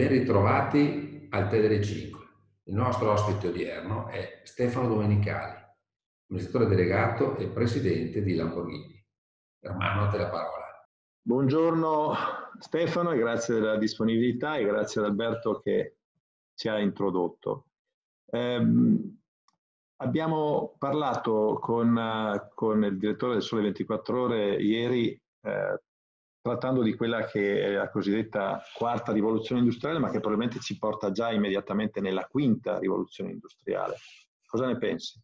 Ben ritrovati al TDR5. Il nostro ospite odierno è Stefano Domenicali, amministratore delegato e presidente di Lamborghini. Ermano, a te la parola. Buongiorno Stefano grazie della disponibilità e grazie ad Alberto che ci ha introdotto. Eh, abbiamo parlato con, eh, con, il direttore del Sole 24 Ore ieri eh, trattando di quella che è la cosiddetta quarta rivoluzione industriale, ma che probabilmente ci porta già immediatamente nella quinta rivoluzione industriale. Cosa ne pensi?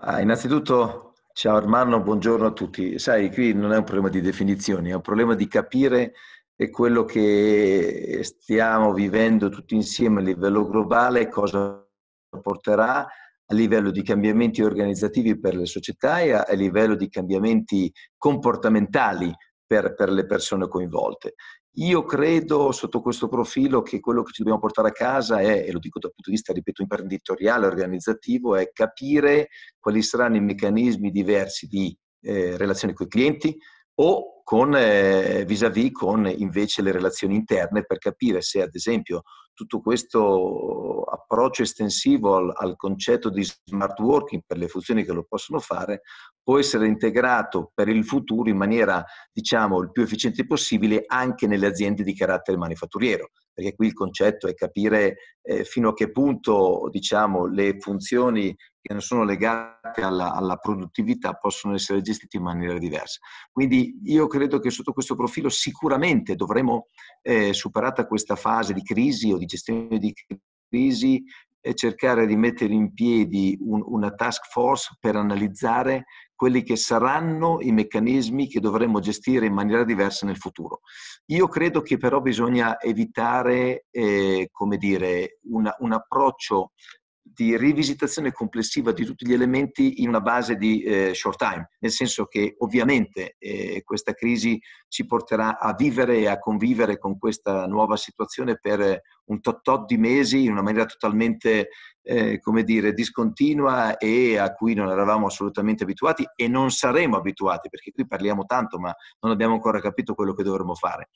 Ah, innanzitutto, ciao Armando, buongiorno a tutti. Sai, qui non è un problema di definizioni, è un problema di capire quello che stiamo vivendo tutti insieme a livello globale, cosa porterà a livello di cambiamenti organizzativi per le società e a livello di cambiamenti comportamentali per, per le persone coinvolte. Io credo sotto questo profilo che quello che ci dobbiamo portare a casa è, e lo dico dal punto di vista, ripeto, imprenditoriale, organizzativo, è capire quali saranno i meccanismi diversi di eh, relazione con i clienti, o con, eh, vis-à-vis con invece le relazioni interne per capire se ad esempio tutto questo approccio estensivo al, al, concetto di smart working per le funzioni che lo possono fare può essere integrato per il futuro in maniera diciamo il più efficiente possibile anche nelle aziende di carattere manifatturiero perché qui il concetto è capire eh, fino a che punto diciamo, le funzioni che non sono legate alla, alla, produttività possono essere gestite in maniera diversa. Quindi io credo che sotto questo profilo sicuramente dovremo, eh, superata questa fase di crisi o di gestione di crisi, eh, cercare di mettere in piedi un, una task force per analizzare quelli che saranno i meccanismi che dovremmo gestire in maniera diversa nel futuro. Io credo che però bisogna evitare, eh, come dire, una, un approccio di rivisitazione complessiva di tutti gli elementi in una base di eh, short time, nel senso che ovviamente eh, questa crisi ci porterà a vivere e a convivere con questa nuova situazione per un tot, tot di mesi in una maniera totalmente eh, come dire, discontinua e a cui non eravamo assolutamente abituati e non saremo abituati, perché qui parliamo tanto ma non abbiamo ancora capito quello che dovremmo fare.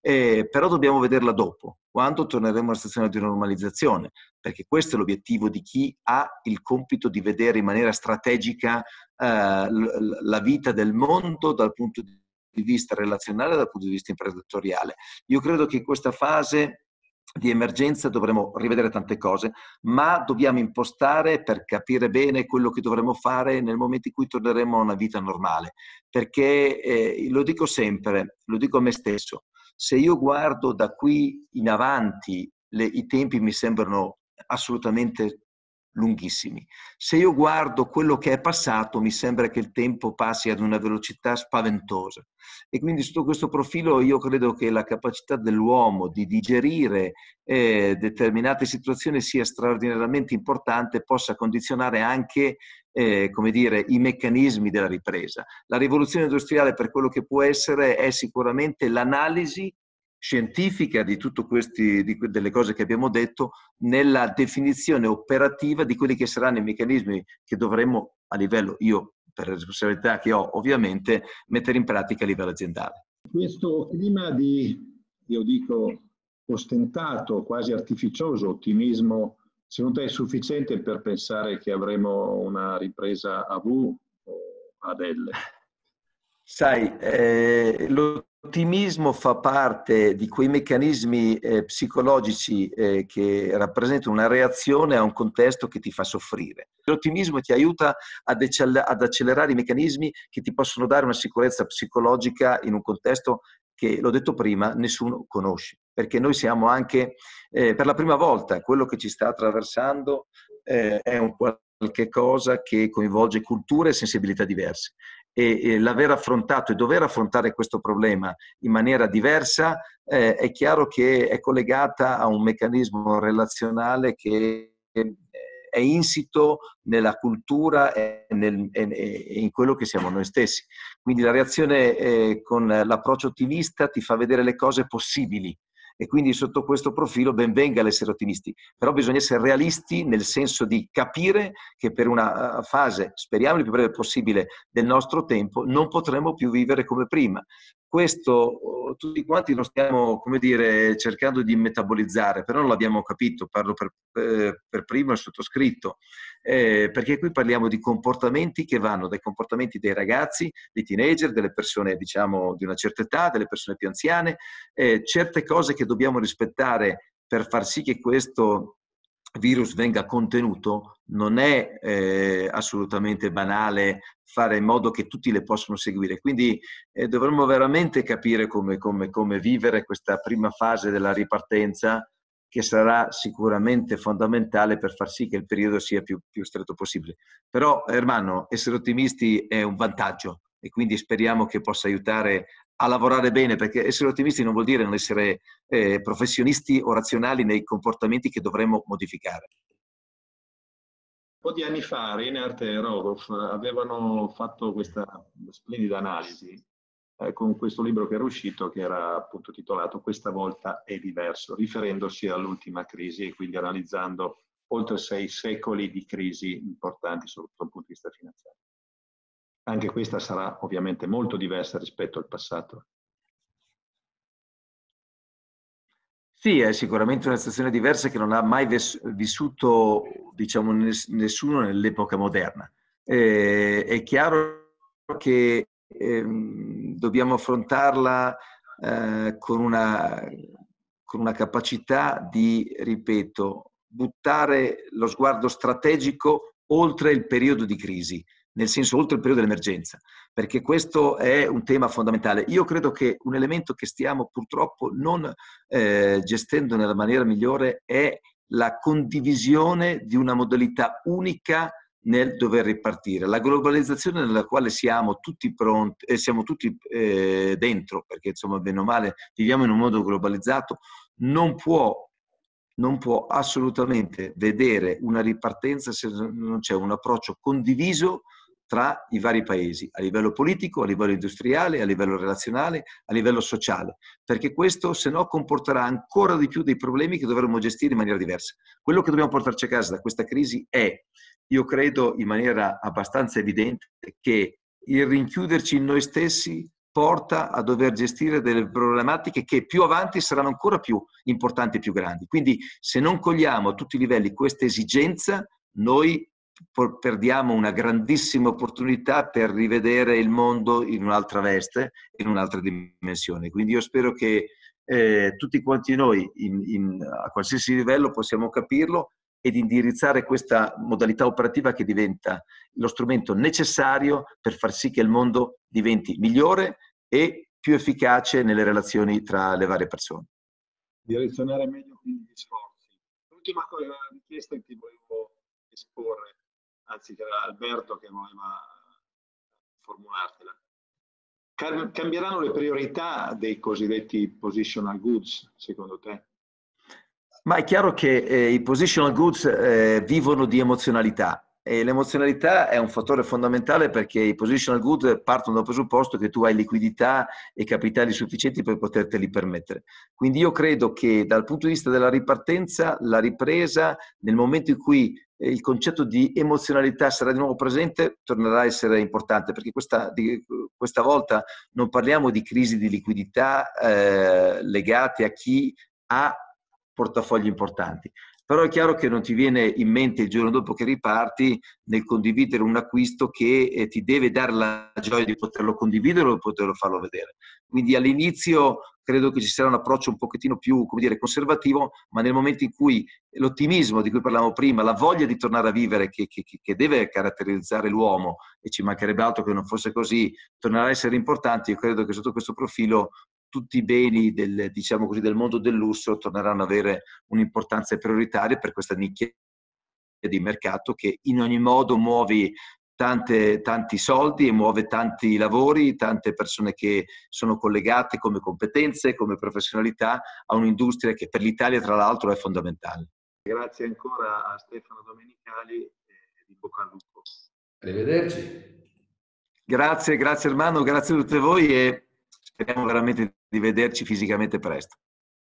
Eh, però dobbiamo vederla dopo, quando torneremo alla stazione di normalizzazione, perché questo è l'obiettivo di chi ha il compito di vedere in maniera strategica eh, la vita del mondo dal punto di vista relazionale, dal punto di vista imprenditoriale. Io credo che in questa fase di emergenza dovremo rivedere tante cose, ma dobbiamo impostare per capire bene quello che dovremo fare nel momento in cui torneremo a una vita normale. Perché eh, lo dico sempre, lo dico a me stesso, se io guardo da qui in avanti, le, i tempi mi sembrano assolutamente lunghissimi. Se io guardo quello che è passato, mi sembra che il tempo passi ad una velocità spaventosa. E quindi sotto questo profilo io credo che la capacità dell'uomo di digerire eh, determinate situazioni sia straordinariamente importante, possa condizionare anche eh, come dire, i meccanismi della ripresa. La rivoluzione industriale, per quello che può essere, è sicuramente l'analisi scientifica di tutte queste cose che abbiamo detto nella definizione operativa di quelli che saranno i meccanismi che dovremmo a livello, io per responsabilità che ho ovviamente, mettere in pratica a livello aziendale. Questo clima di, io dico, ostentato, quasi artificioso ottimismo, secondo te è sufficiente per pensare che avremo una ripresa a V o ad L? Sai, eh, lo L'ottimismo fa parte di quei meccanismi eh, psicologici eh, che rappresentano una reazione a un contesto che ti fa soffrire. L'ottimismo ti aiuta ad, ecceller- ad accelerare i meccanismi che ti possono dare una sicurezza psicologica in un contesto che, l'ho detto prima, nessuno conosce, perché noi siamo anche, eh, per la prima volta, quello che ci sta attraversando eh, è un qualche cosa che coinvolge culture e sensibilità diverse e, e l'aver affrontato e dover affrontare questo problema in maniera diversa eh, è chiaro che è collegata a un meccanismo relazionale che eh, è insito nella cultura e, nel, e, in quello che siamo noi stessi. Quindi la reazione eh, con l'approccio ottimista ti fa vedere le cose possibili e quindi sotto questo profilo ben venga l'essere ottimisti, però bisogna essere realisti nel senso di capire che per una eh, fase, speriamo il più breve possibile, del nostro tempo non potremo più vivere come prima, questo oh, tutti quanti lo stiamo, come dire, cercando di metabolizzare, però non l'abbiamo capito, parlo per, eh, per primo il sottoscritto, eh, perché qui parliamo di comportamenti che vanno dai comportamenti dei ragazzi, dei teenager, delle persone, diciamo, di una certa età, delle persone più anziane, eh, certe cose che dobbiamo rispettare per far sì che questo virus venga contenuto, non è eh, assolutamente banale fare in modo che tutti le possano seguire. Quindi eh, dovremmo veramente capire come, come, come, vivere questa prima fase della ripartenza che sarà sicuramente fondamentale per far sì che il periodo sia più, più stretto possibile. Però, Ermanno, essere ottimisti è un vantaggio e quindi speriamo che possa aiutare a lavorare bene, perché essere ottimisti non vuol dire non essere eh, professionisti o razionali nei comportamenti che dovremmo modificare. Un po' di anni fa Reinhardt e Rodolf avevano fatto questa splendida analisi eh, con questo libro che era uscito, che era appunto titolato Questa volta è diverso, riferendosi all'ultima crisi e quindi analizzando oltre sei secoli di crisi importanti sotto il punto di vista finanziario. Anche questa sarà ovviamente molto diversa rispetto al passato. Sì, è sicuramente una situazione diversa che non ha mai vissuto diciamo, nessuno nell'epoca moderna. Eh, è chiaro che eh, dobbiamo affrontarla eh, con, una, con una capacità di, ripeto, buttare lo sguardo strategico oltre il periodo di crisi nel senso oltre il periodo dell'emergenza, perché questo è un tema fondamentale. Io credo che un elemento che stiamo purtroppo non eh, gestendo nella maniera migliore è la condivisione di una modalità unica nel dover ripartire. La globalizzazione nella quale siamo tutti pronti, e eh, siamo tutti eh, dentro, perché insomma, bene o male, viviamo in un mondo globalizzato, non può non può assolutamente vedere una ripartenza se non c'è un approccio condiviso tra i vari paesi, a livello politico, a livello industriale, a livello relazionale, a livello sociale, perché questo se no comporterà ancora di più dei problemi che dovremmo gestire in maniera diversa. Quello che dobbiamo portarci a casa da questa crisi è, io credo in maniera abbastanza evidente, che il rinchiuderci in noi stessi porta a dover gestire delle problematiche che più avanti saranno ancora più importanti e più grandi. Quindi se non cogliamo a tutti i livelli questa esigenza, noi perdiamo una grandissima opportunità per rivedere il mondo in un'altra veste, in un'altra dimensione. Quindi io spero che eh, tutti quanti noi, in, in, a qualsiasi livello, possiamo capirlo ed indirizzare questa modalità operativa che diventa lo strumento necessario per far sì che il mondo diventi migliore e più efficace nelle relazioni tra le varie persone. Direzionare meglio quindi gli sforzi. L'ultima richiesta che ti volevo esporre anzi che era Alberto che voleva formulartela. Cambieranno le priorità dei cosiddetti positional goods, secondo te? Ma è chiaro che eh, i positional goods eh, vivono di emozionalità e l'emozionalità è un fattore fondamentale perché i positional good partono dal presupposto che tu hai liquidità e capitali sufficienti per poterteli permettere. Quindi io credo che dal punto di vista della ripartenza, la ripresa, nel momento in cui eh, il concetto di emozionalità sarà di nuovo presente, tornerà a essere importante, perché questa, di, questa volta non parliamo di crisi di liquidità eh, legate a chi ha portafogli importanti, però è chiaro che non ti viene in mente il giorno dopo che riparti nel condividere un acquisto che eh, ti deve dare la gioia di poterlo condividere o di poterlo farlo vedere. Quindi all'inizio credo che ci sarà un approccio un pochettino più dire, conservativo, ma nel momento in cui l'ottimismo di cui parlavamo prima, la voglia di tornare a vivere che, che, che deve caratterizzare l'uomo, e ci mancherebbe altro che non fosse così, tornerà a essere importante, io credo che sotto questo profilo tutti i beni del, diciamo così, del mondo del lusso torneranno ad avere un'importanza prioritaria per questa nicchia di mercato che in ogni modo muove tante, tanti soldi e muove tanti lavori, tante persone che sono collegate come competenze, come professionalità a un'industria che per l'Italia tra l'altro è fondamentale. Grazie ancora a Stefano Domenicali e di Bocca al Lupo. Arrivederci. Grazie, grazie Armando, grazie a tutti voi e speriamo veramente di vederci fisicamente presto.